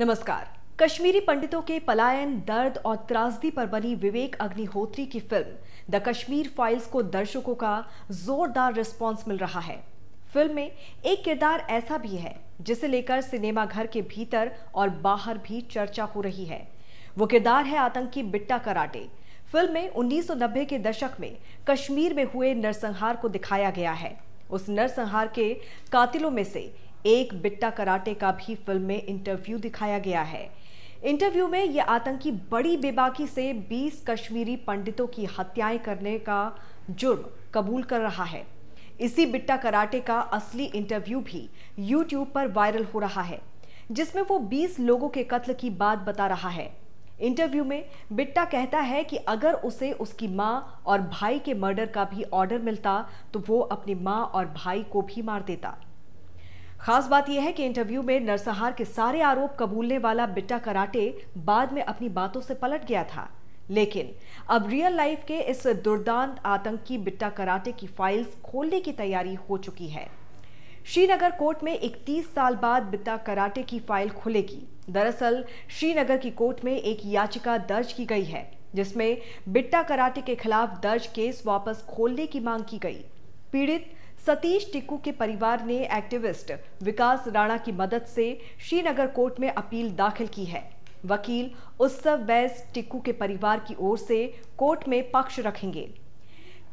नमस्कार कश्मीरी पंडितों के पलायन दर्द और त्रासदी पर बनी विवेक अग्निहोत्री की फिल्म द कश्मीर फाइल्स को दर्शकों का जोरदार रिस्पॉन्स मिल रहा है फिल्म में एक किरदार ऐसा भी है जिसे लेकर सिनेमा घर के भीतर और बाहर भी चर्चा हो रही है वो किरदार है आतंकी बिट्टा कराटे फिल्म में 1990 के दशक में कश्मीर में हुए नरसंहार को दिखाया गया है उस नरसंहार के कातिलों में से एक बिट्टा कराटे का भी फिल्म में इंटरव्यू दिखाया गया है इंटरव्यू में ये आतंकी बड़ी बेबाकी से 20 कश्मीरी पंडितों की हत्याएं करने का जुर्म कबूल कर रहा है इसी बिट्टा कराटे का असली इंटरव्यू भी यूट्यूब पर वायरल हो रहा है जिसमें वो 20 लोगों के कत्ल की बात बता रहा है इंटरव्यू में बिट्टा कहता है कि अगर उसे उसकी माँ और भाई के मर्डर का भी ऑर्डर मिलता तो वो अपनी माँ और भाई को भी मार देता खास बात यह है कि इंटरव्यू में नरसहार के सारे आरोप कबूलने वाला बिट्टा कराटे बाद में अपनी बातों से पलट गया था लेकिन अब रियल लाइफ के इस दुर्दांत आतंकी बिट्टा कराटे की फाइल्स खोलने की तैयारी हो चुकी है श्रीनगर कोर्ट में 31 साल बाद बिट्टा कराटे की फाइल खुलेगी दरअसल श्रीनगर की कोर्ट में एक याचिका दर्ज की गई है जिसमें बिट्टा कराटे के खिलाफ दर्ज केस वापस खोलने की मांग की गई पीड़ित सतीश टिक्कू के परिवार ने एक्टिविस्ट विकास राणा की मदद से श्रीनगर कोर्ट में अपील दाखिल की है वकील उत्सव बैस टिक्कू के परिवार की ओर से कोर्ट में पक्ष रखेंगे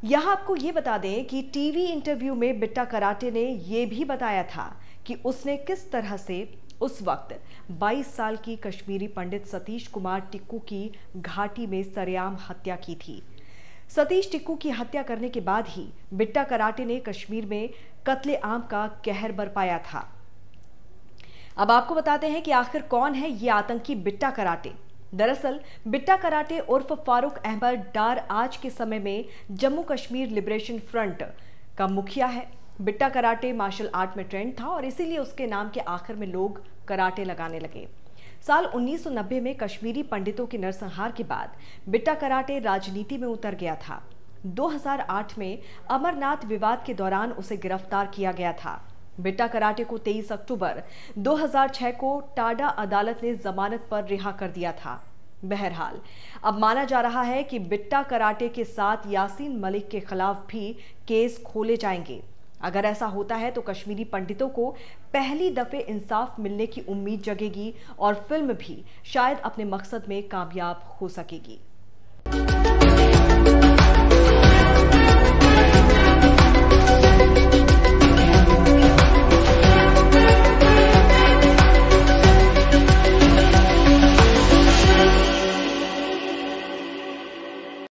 यहां आपको ये बता दें कि टीवी इंटरव्यू में बिट्टा कराटे ने यह भी बताया था कि उसने किस तरह से उस वक्त 22 साल की कश्मीरी पंडित सतीश कुमार टिक्कू की घाटी में सरेआम हत्या की थी सतीश टिक्कू की हत्या करने के बाद ही बिट्टा कराटे ने कश्मीर में कत्ले आम का कहर बरपाया था अब आपको बताते हैं कि आखिर कौन है ये आतंकी बिट्टा कराटे दरअसल बिट्टा कराटे उर्फ फारूक अहमद डार आज के समय में जम्मू कश्मीर लिबरेशन फ्रंट का मुखिया है बिट्टा कराटे मार्शल आर्ट में ट्रेंड था और इसीलिए उसके नाम के आखिर में लोग कराटे लगाने लगे साल 1990 में कश्मीरी पंडितों के नरसंहार के बाद बिट्टा कराटे राजनीति में उतर गया था 2008 में अमरनाथ विवाद के दौरान उसे गिरफ्तार किया गया था बिट्टा कराटे को 23 अक्टूबर 2006 को टाडा अदालत ने जमानत पर रिहा कर दिया था बहरहाल अब माना जा रहा है कि बिट्टा कराटे के साथ यासीन मलिक के खिलाफ भी केस खोले जाएंगे अगर ऐसा होता है तो कश्मीरी पंडितों को पहली दफे इंसाफ मिलने की उम्मीद जगेगी और फिल्म भी शायद अपने मकसद में कामयाब हो सकेगी